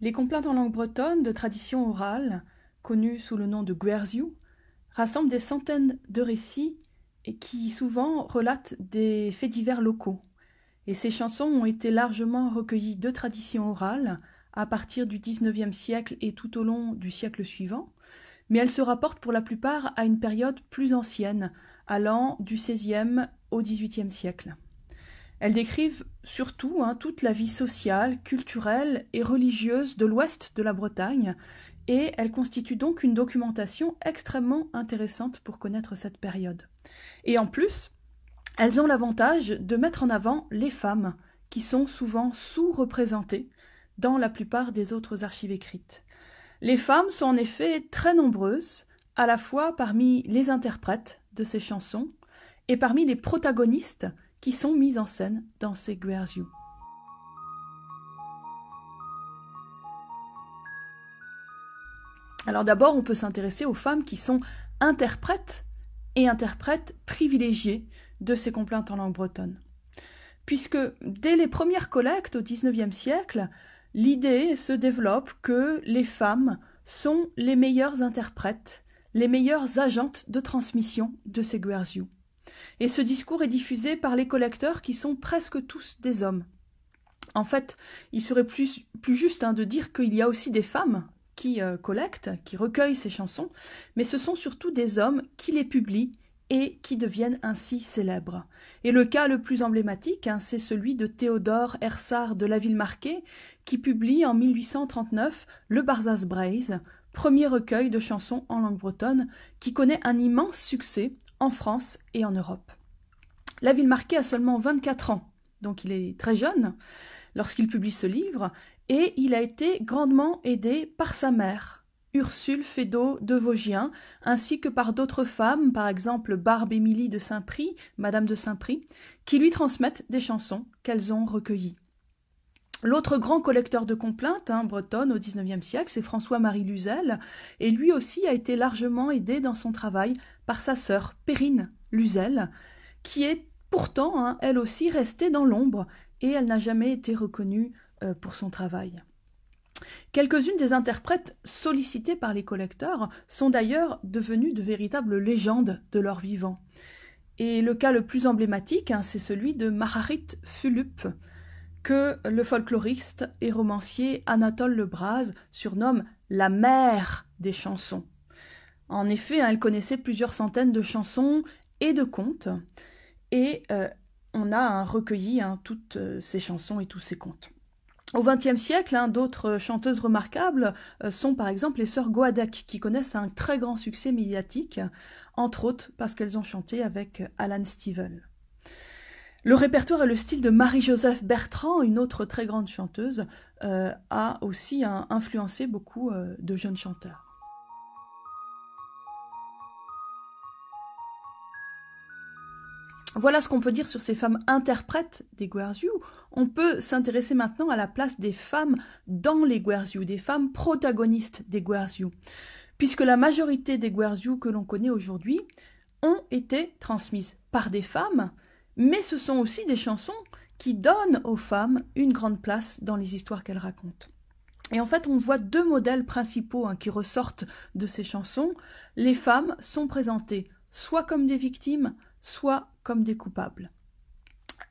Les complaintes en langue bretonne de tradition orale, connues sous le nom de guerziu, rassemblent des centaines de récits et qui souvent relatent des faits divers locaux. Et ces chansons ont été largement recueillies de tradition orale à partir du XIXe siècle et tout au long du siècle suivant, mais elles se rapportent pour la plupart à une période plus ancienne, allant du XVIe au XVIIIe siècle. Elles décrivent surtout hein, toute la vie sociale, culturelle et religieuse de l'ouest de la Bretagne, et elles constituent donc une documentation extrêmement intéressante pour connaître cette période. Et en plus, elles ont l'avantage de mettre en avant les femmes, qui sont souvent sous-représentées dans la plupart des autres archives écrites. Les femmes sont en effet très nombreuses, à la fois parmi les interprètes de ces chansons et parmi les protagonistes qui sont mises en scène dans ces Guerziou. Alors d'abord, on peut s'intéresser aux femmes qui sont interprètes et interprètes privilégiées de ces complaintes en langue bretonne. Puisque dès les premières collectes au XIXe siècle, l'idée se développe que les femmes sont les meilleures interprètes, les meilleures agentes de transmission de ces Guerziou. Et ce discours est diffusé par les collecteurs qui sont presque tous des hommes. En fait, il serait plus, plus juste hein, de dire qu'il y a aussi des femmes qui euh, collectent, qui recueillent ces chansons, mais ce sont surtout des hommes qui les publient et qui deviennent ainsi célèbres. Et le cas le plus emblématique, hein, c'est celui de Théodore Hersard de La Ville Marquée, qui publie en 1839 le Barzaz Braise, premier recueil de chansons en langue bretonne, qui connaît un immense succès en France et en Europe. La ville marquée a seulement 24 ans, donc il est très jeune lorsqu'il publie ce livre, et il a été grandement aidé par sa mère, Ursule Feydeau de Vosgien, ainsi que par d'autres femmes, par exemple Barbe Émilie de Saint-Prix, Madame de Saint-Prix, qui lui transmettent des chansons qu'elles ont recueillies. L'autre grand collecteur de complaintes hein, bretonne au XIXe siècle, c'est François-Marie Luzel, et lui aussi a été largement aidé dans son travail par sa sœur Périne Luzel, qui est pourtant, hein, elle aussi, restée dans l'ombre, et elle n'a jamais été reconnue euh, pour son travail. Quelques-unes des interprètes sollicitées par les collecteurs sont d'ailleurs devenues de véritables légendes de leur vivant. Et le cas le plus emblématique, hein, c'est celui de Marharit Fulup, que le folkloriste et romancier Anatole Le Braz surnomme la mère des chansons. En effet, hein, elle connaissait plusieurs centaines de chansons et de contes, et euh, on a hein, recueilli hein, toutes euh, ces chansons et tous ces contes. Au XXe siècle, d'autres chanteuses remarquables euh, sont par exemple les sœurs Goadec, qui connaissent un très grand succès médiatique, entre autres parce qu'elles ont chanté avec Alan Stivell. Le répertoire et le style de Marie-Joseph Bertrand, une autre très grande chanteuse, euh, a aussi hein, influencé beaucoup euh, de jeunes chanteurs. Voilà ce qu'on peut dire sur ces femmes interprètes des Guerziou. On peut s'intéresser maintenant à la place des femmes dans les Guerziou, des femmes protagonistes des Guerziou, puisque la majorité des Guerziou que l'on connaît aujourd'hui ont été transmises par des femmes, mais ce sont aussi des chansons qui donnent aux femmes une grande place dans les histoires qu'elles racontent. Et en fait, on voit deux modèles principaux hein, qui ressortent de ces chansons. Les femmes sont présentées soit comme des victimes, soit comme des coupables.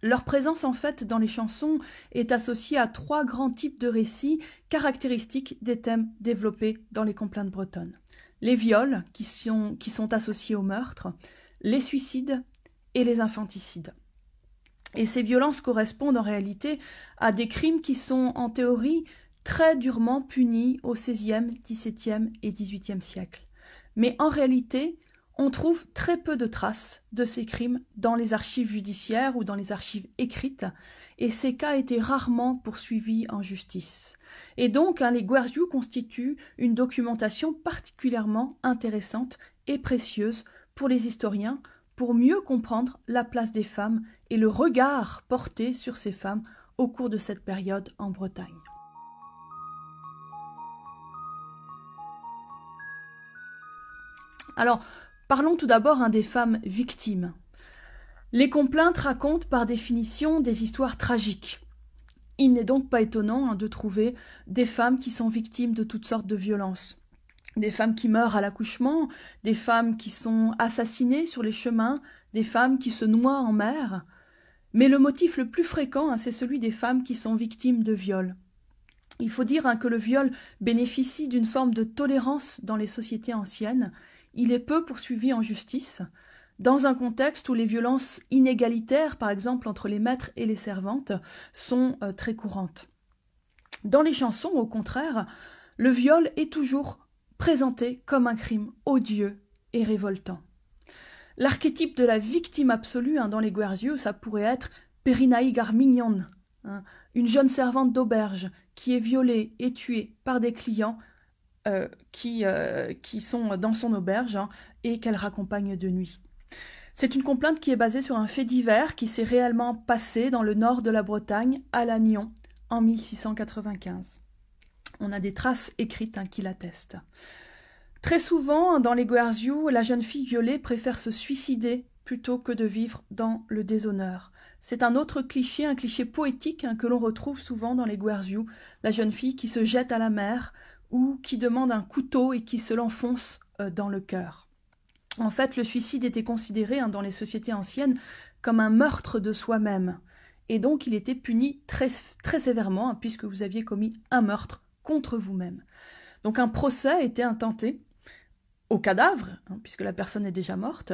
Leur présence en fait dans les chansons est associée à trois grands types de récits caractéristiques des thèmes développés dans les complaintes bretonnes. Les viols qui sont, qui sont associés au meurtre, les suicides et les infanticides. Et ces violences correspondent en réalité à des crimes qui sont en théorie très durement punis au XVIe, XVIIe et XVIIIe siècle. Mais en réalité, on trouve très peu de traces de ces crimes dans les archives judiciaires ou dans les archives écrites, et ces cas étaient rarement poursuivis en justice. Et donc, hein, les Guerziou constituent une documentation particulièrement intéressante et précieuse pour les historiens pour mieux comprendre la place des femmes et le regard porté sur ces femmes au cours de cette période en Bretagne. Alors, parlons tout d'abord hein, des femmes victimes. Les complaintes racontent par définition des histoires tragiques. Il n'est donc pas étonnant hein, de trouver des femmes qui sont victimes de toutes sortes de violences. Des femmes qui meurent à l'accouchement, des femmes qui sont assassinées sur les chemins, des femmes qui se noient en mer, mais le motif le plus fréquent, hein, c'est celui des femmes qui sont victimes de viols. Il faut dire hein, que le viol bénéficie d'une forme de tolérance dans les sociétés anciennes. Il est peu poursuivi en justice. Dans un contexte où les violences inégalitaires, par exemple entre les maîtres et les servantes, sont euh, très courantes. Dans les chansons, au contraire, le viol est toujours présenté comme un crime odieux et révoltant. L'archétype de la victime absolue hein, dans les Guerzieux, ça pourrait être Perinaï Garmignon, hein, une jeune servante d'auberge qui est violée et tuée par des clients euh, qui, euh, qui, sont dans son auberge hein, et qu'elle raccompagne de nuit. C'est une complainte qui est basée sur un fait divers qui s'est réellement passé dans le nord de la Bretagne, à Lannion, en 1695. On a des traces écrites qui l'attestent. Très souvent, dans les guarziou, la jeune fille violée préfère se suicider plutôt que de vivre dans le déshonneur. C'est un autre cliché, un cliché poétique hein, que l'on retrouve souvent dans les Guerziou, la jeune fille qui se jette à la mer ou qui demande un couteau et qui se l'enfonce euh, dans le cœur. En fait, le suicide était considéré hein, dans les sociétés anciennes comme un meurtre de soi-même. Et donc, il était puni très, sévèrement, hein, puisque vous aviez commis un meurtre contre vous-même. Donc, un procès était intenté au cadavre, hein, puisque la personne est déjà morte,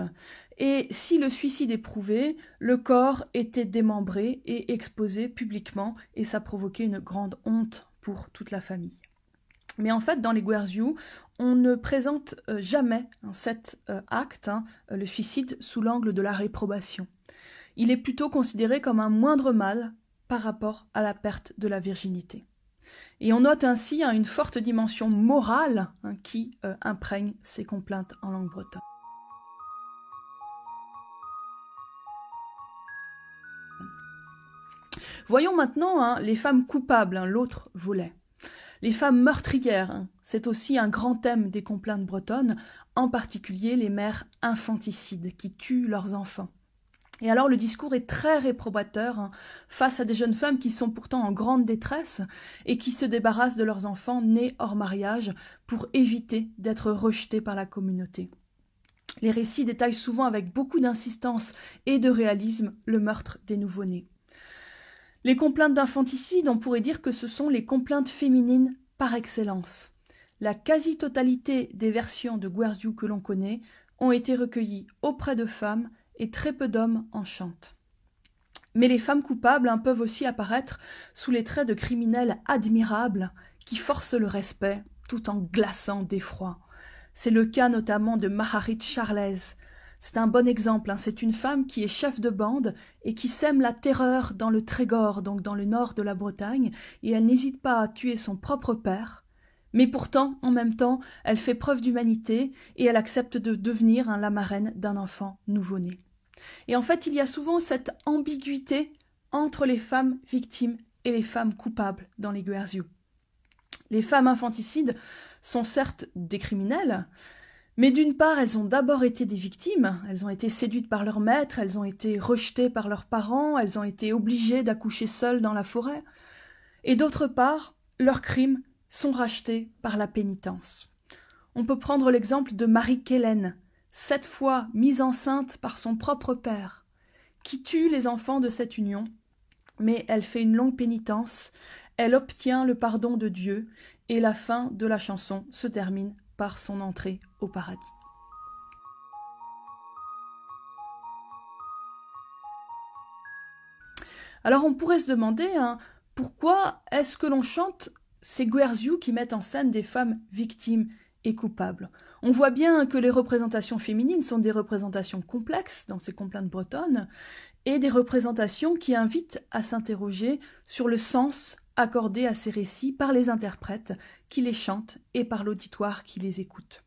et si le suicide est prouvé, le corps était démembré et exposé publiquement, et ça provoquait une grande honte pour toute la famille. Mais en fait, dans les Guerziou, on ne présente euh, jamais hein, cet euh, acte, hein, euh, le suicide, sous l'angle de la réprobation. Il est plutôt considéré comme un moindre mal par rapport à la perte de la virginité. Et on note ainsi hein, une forte dimension morale hein, qui euh, imprègne ces complaintes en langue bretonne. Voyons maintenant hein, les femmes coupables, l'autre volet. Les femmes meurtrières, c'est aussi un grand thème des complaintes bretonnes, en particulier les mères infanticides qui tuent leurs enfants. Et alors le discours est très réprobateur hein, face à des jeunes femmes qui sont pourtant en grande détresse et qui se débarrassent de leurs enfants nés hors mariage pour éviter d'être rejetées par la communauté. Les récits détaillent souvent avec beaucoup d'insistance et de réalisme le meurtre des nouveau-nés. Les complaintes d'infanticide, on pourrait dire que ce sont les complaintes féminines par excellence. La quasi-totalité des versions de Guerziou que l'on connaît ont été recueillies auprès de femmes et très peu d'hommes en chantent. Mais les femmes coupables hein, peuvent aussi apparaître sous les traits de criminels admirables qui forcent le respect tout en glaçant d'effroi. C'est le cas notamment de Maharit Charles. C'est un bon exemple, hein. c'est une femme qui est chef de bande et qui sème la terreur dans le Trégor, donc dans le nord de la Bretagne, et elle n'hésite pas à tuer son propre père mais pourtant, en même temps, elle fait preuve d'humanité et elle accepte de devenir hein, la marraine d'un enfant nouveau-né. Et en fait, il y a souvent cette ambiguïté entre les femmes victimes et les femmes coupables dans les Guersio. Les femmes infanticides sont certes des criminelles, mais d'une part, elles ont d'abord été des victimes, elles ont été séduites par leurs maîtres, elles ont été rejetées par leurs parents, elles ont été obligées d'accoucher seules dans la forêt, et d'autre part, leurs crimes sont rachetés par la pénitence. On peut prendre l'exemple de Marie Kellen, cette fois mise enceinte par son propre père, qui tue les enfants de cette union, mais elle fait une longue pénitence, elle obtient le pardon de Dieu, et la fin de la chanson se termine par son entrée au paradis. Alors on pourrait se demander hein, pourquoi est-ce que l'on chante c'est Guerziou qui met en scène des femmes victimes et coupables. On voit bien que les représentations féminines sont des représentations complexes dans ces complaintes bretonnes et des représentations qui invitent à s'interroger sur le sens accordé à ces récits par les interprètes qui les chantent et par l'auditoire qui les écoute.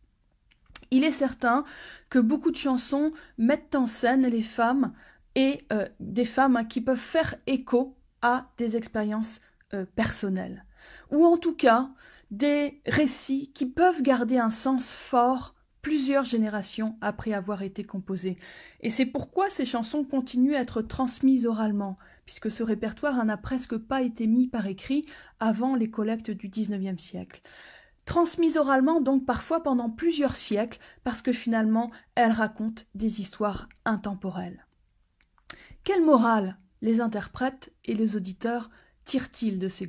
Il est certain que beaucoup de chansons mettent en scène les femmes et euh, des femmes hein, qui peuvent faire écho à des expériences euh, personnelles ou en tout cas des récits qui peuvent garder un sens fort plusieurs générations après avoir été composés. Et c'est pourquoi ces chansons continuent à être transmises oralement, puisque ce répertoire n'a presque pas été mis par écrit avant les collectes du XIXe siècle. Transmises oralement donc parfois pendant plusieurs siècles, parce que finalement elles racontent des histoires intemporelles. Quelle morale les interprètes et les auditeurs tirent-ils de ces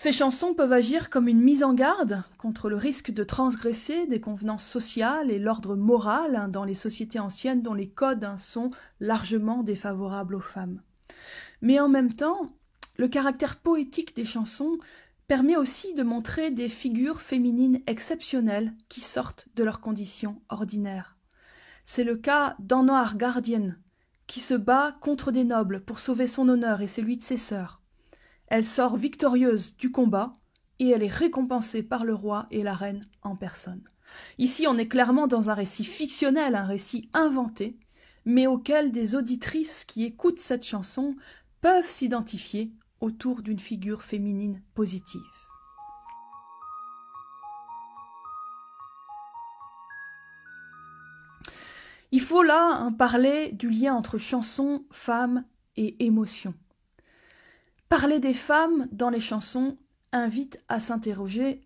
ces chansons peuvent agir comme une mise en garde contre le risque de transgresser des convenances sociales et l'ordre moral hein, dans les sociétés anciennes dont les codes hein, sont largement défavorables aux femmes. Mais en même temps, le caractère poétique des chansons permet aussi de montrer des figures féminines exceptionnelles qui sortent de leurs conditions ordinaires. C'est le cas noir Gardienne qui se bat contre des nobles pour sauver son honneur et celui de ses sœurs. Elle sort victorieuse du combat et elle est récompensée par le roi et la reine en personne. Ici, on est clairement dans un récit fictionnel, un récit inventé, mais auquel des auditrices qui écoutent cette chanson peuvent s'identifier autour d'une figure féminine positive. Il faut là hein, parler du lien entre chanson, femme et émotion. Parler des femmes dans les chansons invite à s'interroger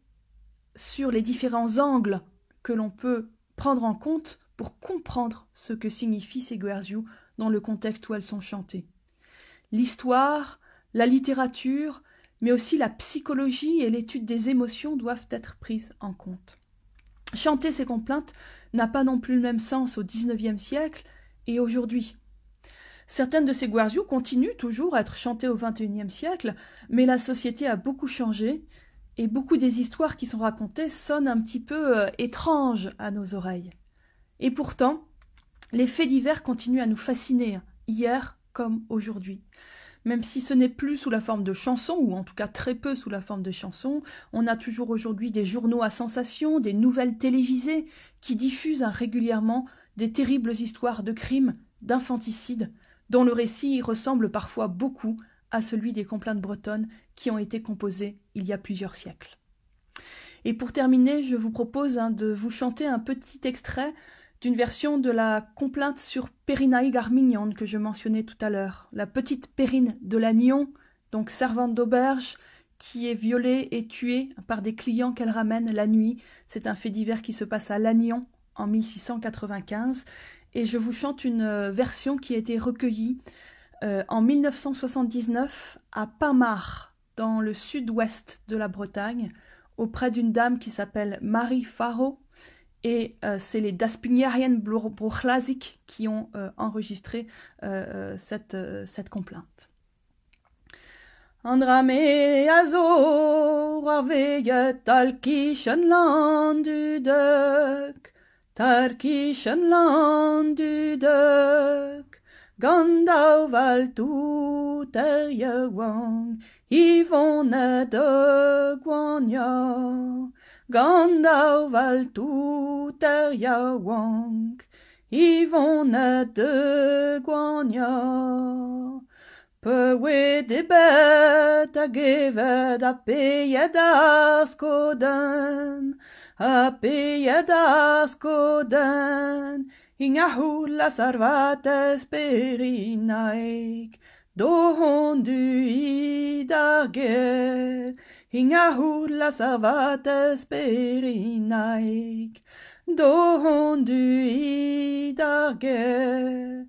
sur les différents angles que l'on peut prendre en compte pour comprendre ce que signifient ces guerziou dans le contexte où elles sont chantées. L'histoire, la littérature, mais aussi la psychologie et l'étude des émotions doivent être prises en compte. Chanter ces complaintes n'a pas non plus le même sens au XIXe siècle et aujourd'hui. Certaines de ces guarziou continuent toujours à être chantées au XXIe siècle, mais la société a beaucoup changé et beaucoup des histoires qui sont racontées sonnent un petit peu euh, étranges à nos oreilles. Et pourtant, les faits divers continuent à nous fasciner, hein, hier comme aujourd'hui. Même si ce n'est plus sous la forme de chansons, ou en tout cas très peu sous la forme de chansons, on a toujours aujourd'hui des journaux à sensation, des nouvelles télévisées qui diffusent hein, régulièrement des terribles histoires de crimes, d'infanticides, dont le récit ressemble parfois beaucoup à celui des complaintes bretonnes qui ont été composées il y a plusieurs siècles. Et pour terminer, je vous propose hein, de vous chanter un petit extrait d'une version de la complainte sur Périnaï Garmignon que je mentionnais tout à l'heure, la petite Périne de Lannion, donc servante d'auberge, qui est violée et tuée par des clients qu'elle ramène la nuit. C'est un fait divers qui se passe à Lannion en 1695 et je vous chante une euh, version qui a été recueillie euh, en 1979 à Pamar, dans le sud-ouest de la Bretagne, auprès d'une dame qui s'appelle Marie Faro. Et euh, c'est les Daspignarian Bruchlasic qui ont enregistré cette, cette complainte. du Tar lan du de, gandau val tout er ye wang, i e de gwanya, gandau val tout er ye wang, i e de gwanya. Pe we debet a gevet a peyet a skoden, a peyet a skoden, inga hula sarvates perinaik, då hon du idage, inga hula sarvates perinaik, då hon du idage.